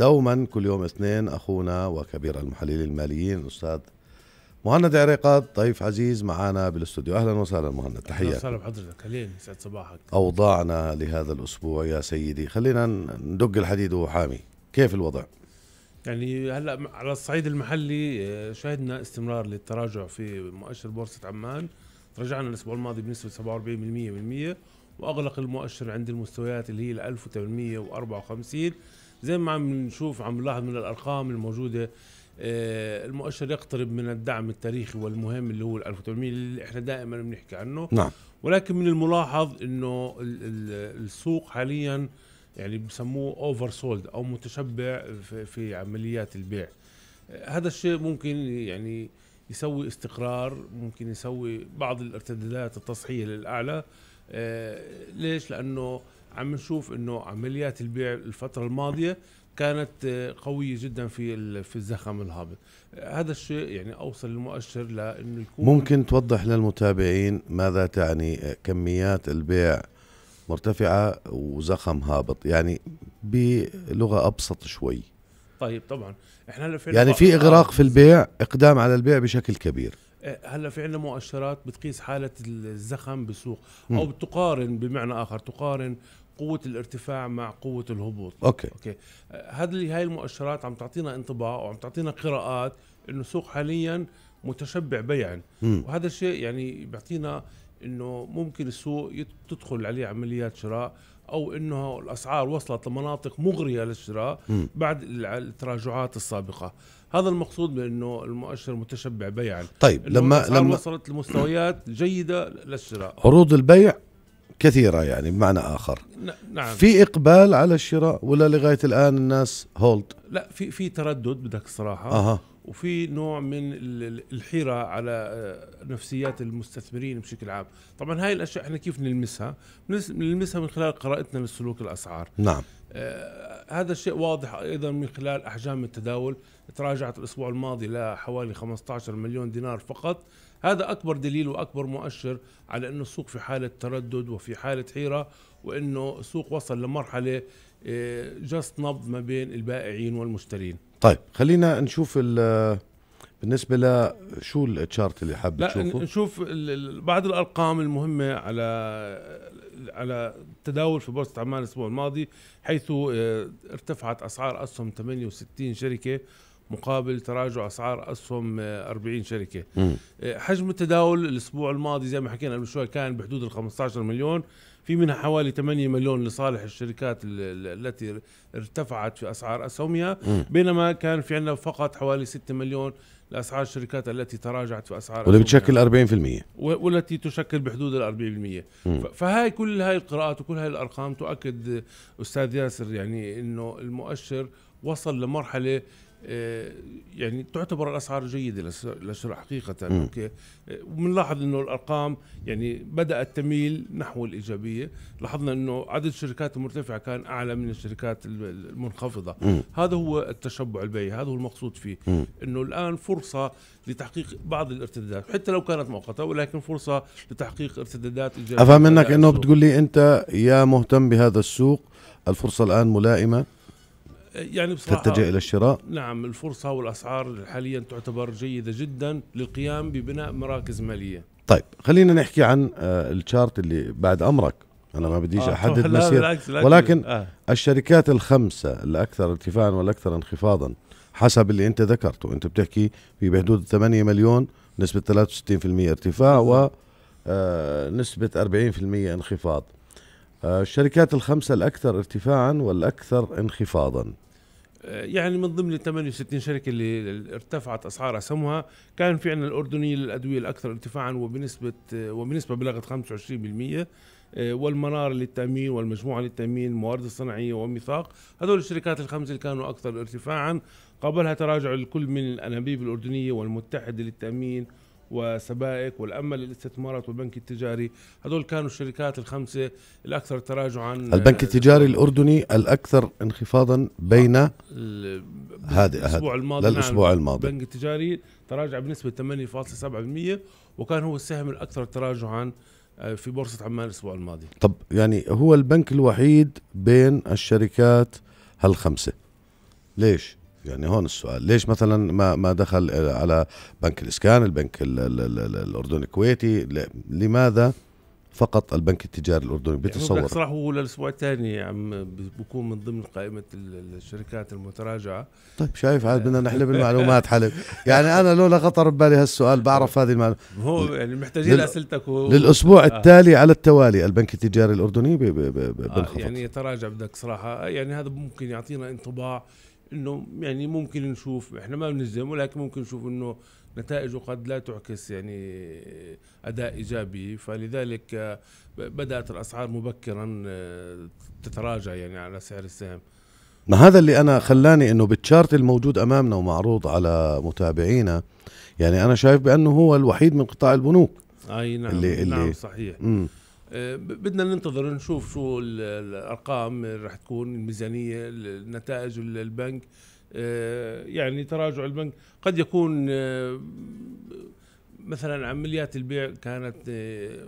دوما كل يوم اثنين اخونا وكبير المحللين الماليين الاستاذ مهند عريقات ضيف عزيز معنا بالاستوديو اهلا وسهلا مهند تحيه اهلا وسهلا بحضرتك اهلين يسعد صباحك اوضاعنا لهذا الاسبوع يا سيدي خلينا ندق الحديد وحامي كيف الوضع يعني هلا على الصعيد المحلي آه، شهدنا استمرار للتراجع في مؤشر بورصه عمان تراجعنا الاسبوع الماضي بنسبه 47% واغلق المؤشر عند المستويات اللي هي 1854 زي ما عم نشوف عم نلاحظ من الارقام الموجوده آه، المؤشر يقترب من الدعم التاريخي والمهم اللي هو ال 1800 اللي احنا دائما بنحكي عنه نعم ولكن من الملاحظ انه السوق حاليا يعني بسموه اوفر سولد او متشبع في عمليات البيع آه، هذا الشيء ممكن يعني يسوي استقرار ممكن يسوي بعض الارتدادات التصحيح للاعلى آه، ليش لانه عم نشوف انه عمليات البيع الفتره الماضيه كانت آه، قويه جدا في في الزخم الهابط آه، هذا الشيء يعني اوصل المؤشر لانه يكون ممكن توضح للمتابعين ماذا تعني آه، كميات البيع مرتفعه وزخم هابط يعني بلغه ابسط شوي طيب طبعا احنا هلا يعني في اغراق في البيع اقدام على البيع بشكل كبير هلا في عندنا مؤشرات بتقيس حاله الزخم بالسوق او بتقارن تقارن بمعنى اخر تقارن قوة الارتفاع مع قوة الهبوط اوكي اوكي هذه هاي المؤشرات عم تعطينا انطباع وعم تعطينا قراءات انه السوق حاليا متشبع بيعا وهذا الشيء يعني بيعطينا انه ممكن السوق تدخل عليه عمليات شراء او انه الاسعار وصلت لمناطق مغريه للشراء بعد التراجعات السابقه هذا المقصود بانه المؤشر متشبع بيعا طيب لما لما وصلت لمستويات جيده للشراء عروض البيع كثيرة يعني بمعنى آخر نعم في إقبال على الشراء ولا لغاية الآن الناس هولد لا في في تردد بدك الصراحة أه. وفي نوع من الحيرة على آه، نفسيات المستثمرين بشكل عام طبعا هاي الأشياء احنا كيف نلمسها نلمسها من خلال قراءتنا لسلوك الأسعار نعم آه هذا الشيء واضح أيضا من خلال أحجام التداول تراجعت الأسبوع الماضي لحوالي 15 مليون دينار فقط هذا أكبر دليل وأكبر مؤشر على أنه السوق في حالة تردد وفي حالة حيرة وأنه السوق وصل لمرحلة جست آه، نبض ما بين البائعين والمشترين طيب خلينا نشوف بالنسبه لشو التشارت اللي حاب تشوفه لا نشوف بعض الارقام المهمه على على التداول في بورصه عمان الاسبوع الماضي حيث آه، ارتفعت اسعار اسهم 68 شركه مقابل تراجع اسعار اسهم 40 آه، شركه م. آه، حجم التداول الاسبوع الماضي زي ما حكينا قبل شوي كان بحدود ال 15 مليون في منها حوالي 8 مليون لصالح الشركات التي ارتفعت في اسعار اسهمها بينما كان في عندنا فقط حوالي 6 مليون لاسعار الشركات التي تراجعت في اسعار واللي بتشكل 40% والتي تشكل بحدود ال 40% فهاي كل هاي القراءات وكل هاي الارقام تؤكد استاذ ياسر يعني انه المؤشر وصل لمرحله يعني تعتبر الاسعار جيده للشراء حقيقه اوكي وبنلاحظ انه الارقام يعني بدات تميل نحو الايجابيه لاحظنا انه عدد الشركات المرتفعه كان اعلى من الشركات المنخفضه مم. هذا هو التشبع البيعي هذا هو المقصود فيه انه الان فرصه لتحقيق بعض الارتدادات حتى لو كانت مؤقته ولكن فرصه لتحقيق ارتدادات ايجابيه افهم منك انه بتقول لي انت يا مهتم بهذا السوق الفرصه الان ملائمه يعني بصراحه تتجه الى الشراء نعم الفرصه والاسعار حاليا تعتبر جيده جدا للقيام ببناء مراكز ماليه طيب خلينا نحكي عن آه، الشارت اللي بعد امرك انا ما بديش آه احدد مسير بالعكس ولكن آه. الشركات الخمسه الاكثر ارتفاعا والاكثر انخفاضا حسب اللي انت ذكرته انت بتحكي في بحدود 8 مليون نسبه 63% ارتفاع و آه، نسبة 40% انخفاض الشركات الخمسة الأكثر ارتفاعا والأكثر انخفاضا آه، يعني من ضمن ال 68 شركة اللي ارتفعت أسعار أسهمها كان في عندنا الأردنية للأدوية الأكثر ارتفاعا وبنسبة آه، وبنسبة بلغت 25% آه، والمنار للتأمين والمجموعة للتأمين الموارد الصناعية وميثاق هذول الشركات الخمسة اللي كانوا أكثر ارتفاعا قابلها تراجع الكل من الأنابيب الأردنية والمتحدة للتأمين وسبائك والامل الاستثمارات والبنك التجاري هذول كانوا الشركات الخمسه الاكثر تراجعا البنك آه، التجاري الاردني الاكثر انخفاضا بين آه، هذا الاسبوع الماضي نعم. للاسبوع نعم الماضي البنك التجاري تراجع بنسبه 8.7% وكان هو السهم الاكثر تراجعا آه، في بورصه عمان الاسبوع الماضي طب يعني هو البنك الوحيد بين الشركات هالخمسه ليش يعني هون السؤال ليش مثلا ما ما دخل على بنك الاسكان البنك الاردني الكويتي لماذا فقط البنك التجاري الاردني بتصور يعني هو للاسبوع الثاني عم بكون من ضمن قائمه الشركات المتراجعه طيب شايف عاد آه. بدنا نحلب المعلومات حلب يعني انا لولا خطر ببالي هالسؤال بعرف هذه المعلومات هو يعني محتاجين لل... اسئلتك و... للاسبوع آه. التالي على التوالي البنك التجاري الاردني بي آه يعني تراجع بدك صراحه آه، يعني هذا ممكن يعطينا انطباع انه يعني ممكن نشوف احنا ما بنجزم ولكن ممكن نشوف انه نتائجه قد لا تعكس يعني اداء ايجابي فلذلك آه، بدات الاسعار مبكرا آه، تتراجع يعني على سعر السهم ما هذا اللي انا خلاني انه بالتشارت الموجود امامنا ومعروض على متابعينا يعني انا شايف بانه هو الوحيد من قطاع البنوك اي نعم اللي نعم اللي صحيح مم. آه، بدنا ننتظر نشوف شو الارقام رح تكون الميزانيه النتائج البنك آه، يعني تراجع البنك قد يكون آه، مثلا عمليات البيع كانت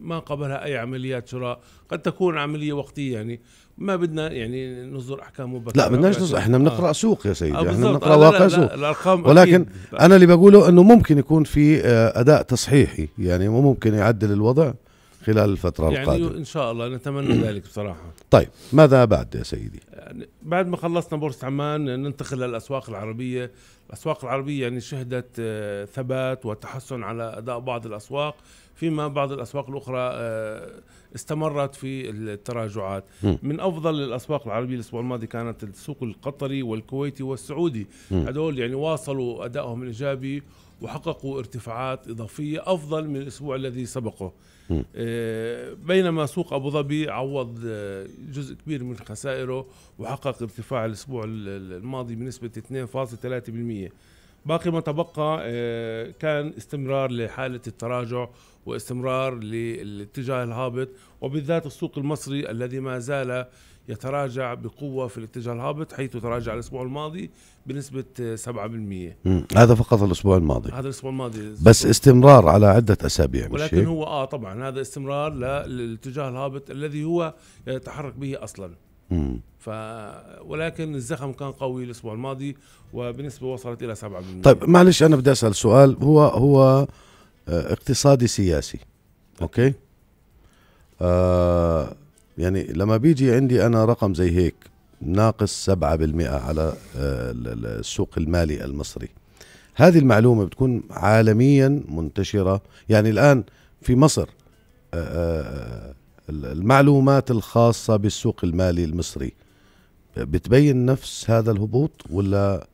ما قبلها اي عمليات شراء قد تكون عمليه وقتيه يعني ما بدنا يعني نصدر احكام مبكره لا بدناش نصدر احنا بنقرا آه. سوق يا سيدي آه احنا بنقرا آه واقع سوق لا ولكن أكيد. انا اللي بقوله انه ممكن يكون في اداء تصحيحي يعني ممكن يعدل الوضع خلال الفترة يعني القادمة إن شاء الله نتمنى ذلك بصراحة طيب ماذا بعد يا سيدي؟ يعني بعد ما خلصنا بورصة عمان ننتقل للأسواق العربية الأسواق العربية يعني شهدت آه، ثبات وتحسن على أداء بعض الأسواق فيما بعض الأسواق الأخرى آه، استمرت في التراجعات م. من أفضل الأسواق العربية الأسبوع الماضي كانت السوق القطري والكويتي والسعودي هدول يعني واصلوا أدائهم الإيجابي وحققوا ارتفاعات إضافية أفضل من الأسبوع الذي سبقه آه، بينما سوق أبو ظبي عوض آه، جزء كبير من خسائره وحقق ارتفاع الأسبوع الماضي بنسبة 2.3% باقي ما تبقى آه، كان استمرار لحالة التراجع واستمرار للاتجاه الهابط وبالذات السوق المصري الذي ما زال يتراجع بقوة في الاتجاه الهابط حيث تراجع الأسبوع الماضي بنسبة 7% هذا فقط الأسبوع الماضي هذا الأسبوع الماضي بس استمرار على عدة أسابيع ولكن مش هو آه طبعا هذا استمرار للاتجاه الهابط الذي هو يتحرك به أصلا ف ولكن الزخم كان قوي الاسبوع الماضي وبنسبه وصلت الى 7% طيب معلش انا بدي اسال سؤال هو هو آه، اقتصادي سياسي طيب. اوكي آه يعني لما بيجي عندي انا رقم زي هيك ناقص 7% على آه، السوق المالي المصري هذه المعلومه بتكون عالميا منتشره يعني الان في مصر آه، آه، المعلومات الخاصه بالسوق المالي المصري بتبين نفس هذا الهبوط ولا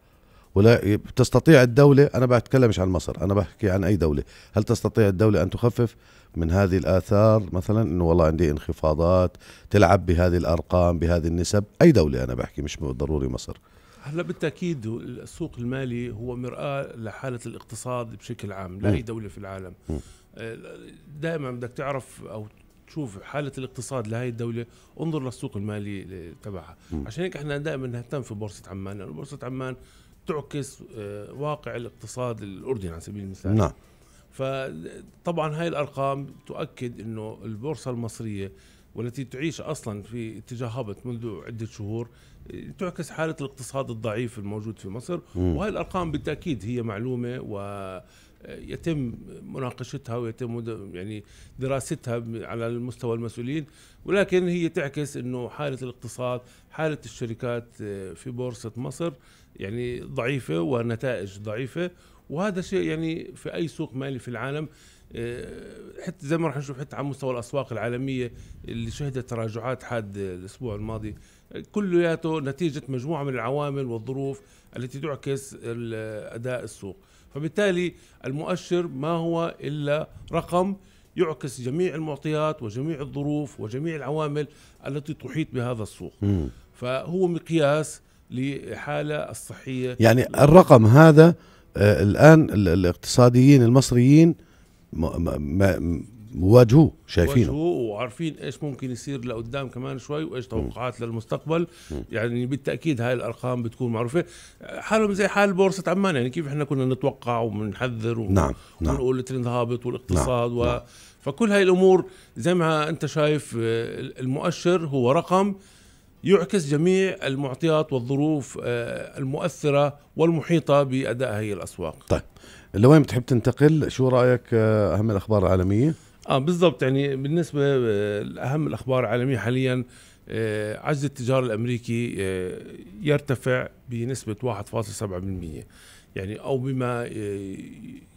ولا تستطيع الدولة أنا بتكلمش عن مصر أنا بحكي عن أي دولة هل تستطيع الدولة أن تخفف من هذه الآثار مثلا أنه والله عندي انخفاضات تلعب بهذه الأرقام بهذه النسب أي دولة أنا بحكي مش ضروري مصر هلا بالتاكيد السوق المالي هو مراه لحاله الاقتصاد بشكل عام لاي دوله في العالم آه، دائما بدك تعرف او تشوف حاله الاقتصاد لهي الدوله انظر للسوق المالي تبعها عشان هيك احنا دائما نهتم في بورصه عمان لانه بورصه عمان تعكس آه، واقع الاقتصاد الاردني على سبيل المثال نعم فطبعا هاي الارقام تؤكد انه البورصه المصريه والتي تعيش اصلا في اتجاه هبط منذ عده شهور تعكس حاله الاقتصاد الضعيف الموجود في مصر وهي الارقام بالتاكيد هي معلومه و يتم مناقشتها ويتم يعني دراستها على المستوى المسؤولين ولكن هي تعكس انه حاله الاقتصاد حاله الشركات آه، في بورصه مصر يعني ضعيفه ونتائج ضعيفه وهذا شيء يعني في اي سوق مالي في العالم آه، حتى زي ما راح نشوف حتى على مستوى الاسواق العالميه اللي شهدت تراجعات حاده الاسبوع الماضي كلياته نتيجه مجموعه من العوامل والظروف التي تعكس اداء السوق فبالتالي المؤشر ما هو إلا رقم يعكس جميع المعطيات وجميع الظروف وجميع العوامل التي تحيط بهذا السوق م. فهو مقياس لحالة الصحية يعني الرقم هذا آه، الآن الاقتصاديين المصريين وواجهوه شايفينه وواجهوه وعارفين ايش ممكن يصير لقدام كمان شوي وايش توقعات للمستقبل م. يعني بالتاكيد هاي الارقام بتكون معروفه حالهم زي حال بورصه عمان يعني كيف احنا كنا نتوقع ونحذر نعم نعم ونقول الترند هابط والاقتصاد نعم. و... نعم. فكل هاي الامور زي ما انت شايف آه، المؤشر هو رقم يعكس جميع المعطيات والظروف آه، المؤثره والمحيطه باداء هي الاسواق طيب لوين بتحب تنتقل شو رايك آه، اهم الاخبار العالميه اه بالضبط يعني بالنسبه آه، لاهم الاخبار العالميه حاليا آه، عجز التجارة الأمريكي آه، يرتفع بنسبة 1.7% يعني أو بما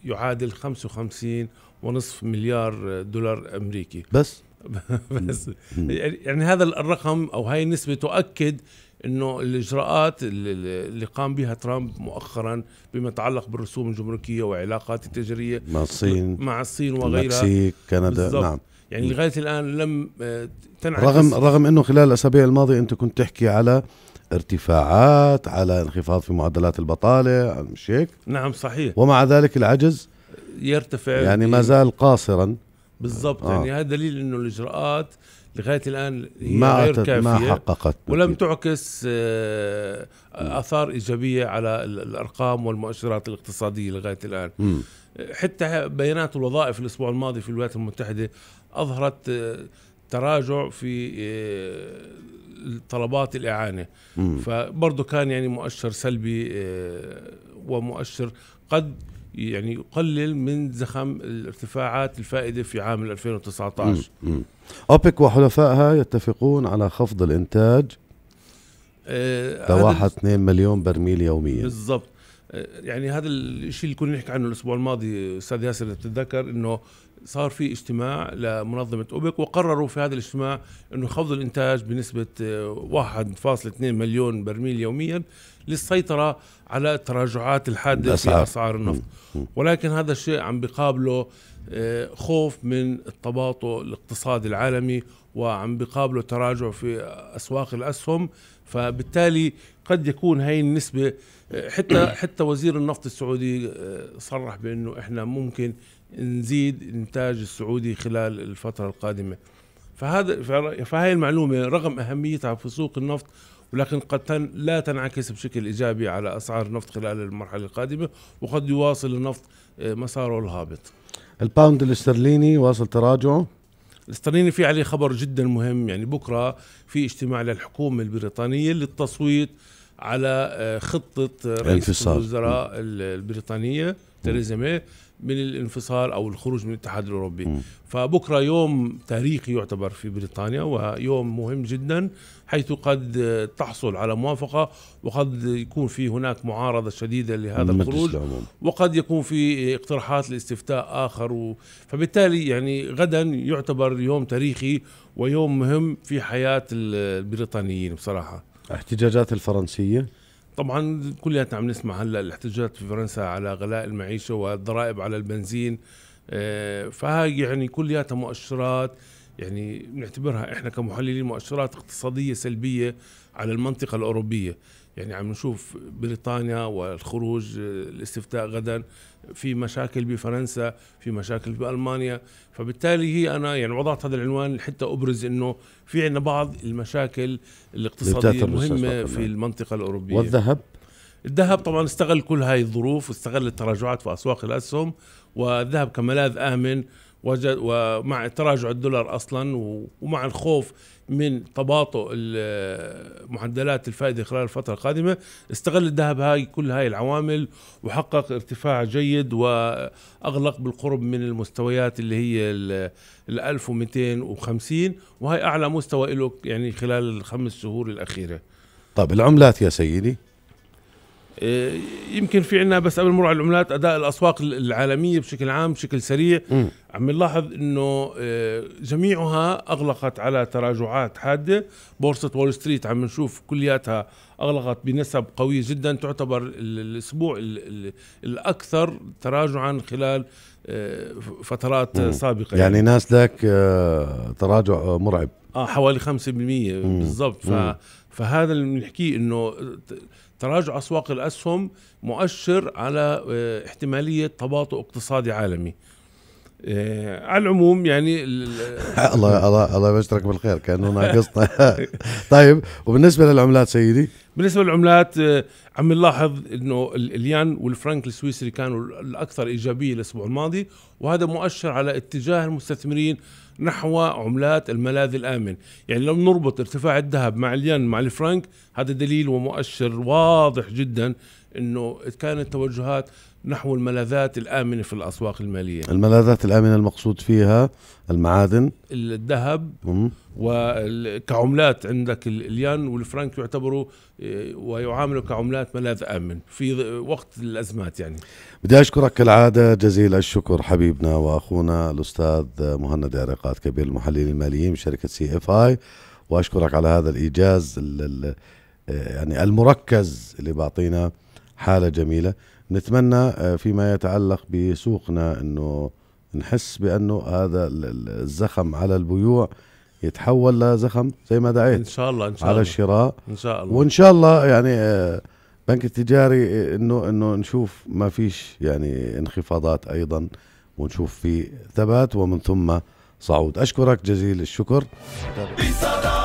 يعادل 55.5 مليار دولار أمريكي بس بس يعني،, يعني هذا الرقم أو هاي النسبة تؤكد انه الاجراءات اللي قام بها ترامب مؤخرا بما يتعلق بالرسوم الجمركيه وعلاقات التجاريه مع الصين مع الصين وغيرها المكسيك كندا نعم يعني لغايه الان لم آه، تنعكس رغم رغم انه خلال الاسابيع الماضيه انت كنت تحكي على ارتفاعات على انخفاض في معدلات البطاله مش هيك؟ نعم صحيح ومع ذلك العجز يرتفع يعني ما إيه. زال قاصرا بالضبط آه. يعني هذا دليل انه الاجراءات لغايه الان هي ما غير كافيه ما حققت ولم تعكس آه، آه، اثار ايجابيه على الارقام والمؤشرات الاقتصاديه لغايه الان م. حتى بيانات الوظائف الاسبوع الماضي في الولايات المتحده اظهرت آه، تراجع في طلبات الاعانه فبرضه كان يعني مؤشر سلبي ومؤشر قد يعني يقلل من زخم الارتفاعات الفائدة في عام 2019 أوبك وحلفائها يتفقون على خفض الإنتاج تواحى آه، 2 مليون برميل يوميا بالضبط يعني هذا الشيء اللي كنا نحكي عنه الاسبوع الماضي استاذ ياسر تتذكر بتتذكر انه صار في اجتماع لمنظمه اوبك وقرروا في هذا الاجتماع انه يخفضوا الانتاج بنسبه 1.2 مليون برميل يوميا للسيطره على التراجعات الحاده في اسعار النفط ولكن هذا الشيء عم بقابله آه، خوف من التباطؤ الاقتصادي العالمي وعم بقابله تراجع في اسواق الاسهم فبالتالي قد يكون هاي النسبة حتى حتى وزير النفط السعودي آه، صرح بأنه إحنا ممكن نزيد إنتاج السعودي خلال الفترة القادمة فهذا فهي المعلومة رغم أهميتها في سوق النفط ولكن قد لا تنعكس بشكل إيجابي على أسعار النفط خلال المرحلة القادمة وقد يواصل النفط آه، مساره الهابط الباوند الاسترليني واصل تراجعه استنيني في عليه خبر جدا مهم يعني بكره في اجتماع للحكومه البريطانيه للتصويت على آه، خطه آه، رئيس الوزراء البريطانيه تيريزا مي من الانفصال او الخروج من الاتحاد الاوروبي م. فبكره يوم تاريخي يعتبر في بريطانيا ويوم مهم جدا حيث قد آه، تحصل على موافقه وقد يكون في هناك معارضه شديده لهذا الخروج وقد يكون في اقتراحات لاستفتاء اخر و... فبالتالي يعني غدا يعتبر يوم تاريخي ويوم مهم في حياه البريطانيين بصراحه احتجاجات الفرنسية طبعا كلنا عم نسمع هلا الاحتجاجات في فرنسا على غلاء المعيشة والضرائب على البنزين آه، فهاي يعني كلياتها مؤشرات يعني بنعتبرها احنا كمحللين مؤشرات اقتصاديه سلبيه على المنطقه الاوروبيه يعني عم نشوف بريطانيا والخروج الاستفتاء غدا في مشاكل بفرنسا في مشاكل بالمانيا فبالتالي هي انا يعني وضعت هذا العنوان حتى ابرز انه في عندنا بعض المشاكل الاقتصاديه المهمه في المنطقه الاوروبيه والذهب الذهب طبعا استغل كل هاي الظروف واستغل التراجعات في اسواق الاسهم والذهب كملاذ امن وجد ومع تراجع الدولار اصلا ومع الخوف من تباطؤ معدلات الفائده خلال الفتره القادمه استغل الذهب هاي كل هاي العوامل وحقق ارتفاع جيد واغلق بالقرب من المستويات اللي هي ال 1250 وهي اعلى مستوى له يعني خلال الخمس شهور الاخيره طيب العملات يا سيدي إيه، يمكن في عنا بس قبل ما نروح على العملات اداء الاسواق العالميه بشكل عام بشكل سريع م. عم نلاحظ انه آه، جميعها اغلقت على تراجعات حاده بورصه وول ستريت عم نشوف كلياتها اغلقت بنسب قويه جدا تعتبر الاسبوع الاكثر تراجعا خلال آه، فترات سابقه يعني, يعني ناس ذاك آه، تراجع مرعب اه حوالي 5% بالضبط فهذا اللي بنحكيه انه تراجع اسواق الاسهم مؤشر على احتماليه تباطؤ اقتصادي عالمي إيه على العموم يعني الله الله الله يبشرك بالخير كانه ناقصنا طيب وبالنسبه للعملات سيدي بالنسبه للعملات آه، عم نلاحظ انه الين والفرنك السويسري كانوا الاكثر ايجابيه الاسبوع الماضي وهذا مؤشر على اتجاه المستثمرين نحو عملات الملاذ الامن، يعني لو نربط ارتفاع الذهب مع الين مع الفرنك هذا دليل ومؤشر واضح جدا انه كانت توجهات نحو الملاذات الآمنة في الأسواق المالية الملاذات الآمنة المقصود فيها المعادن الذهب وكعملات عندك الين والفرنك يعتبروا إيه، ويعاملوا كعملات ملاذ امن في وقت الازمات يعني بدي اشكرك كالعاده جزيل الشكر حبيبنا واخونا الاستاذ مهند عرقات كبير المحللين الماليين بشركه سي اف اي واشكرك على هذا الايجاز إيه، يعني المركز اللي بعطينا حاله جميله نتمنى إيه، فيما يتعلق بسوقنا انه نحس بانه هذا الزخم على البيوع يتحول لزخم زي ما دعيت ان شاء الله ان شاء الله على الشراء ان شاء الله وان شاء الله يعني البنك آه، التجاري آه، انه انه نشوف ما فيش يعني انخفاضات ايضا ونشوف في ثبات ومن ثم صعود اشكرك جزيل الشكر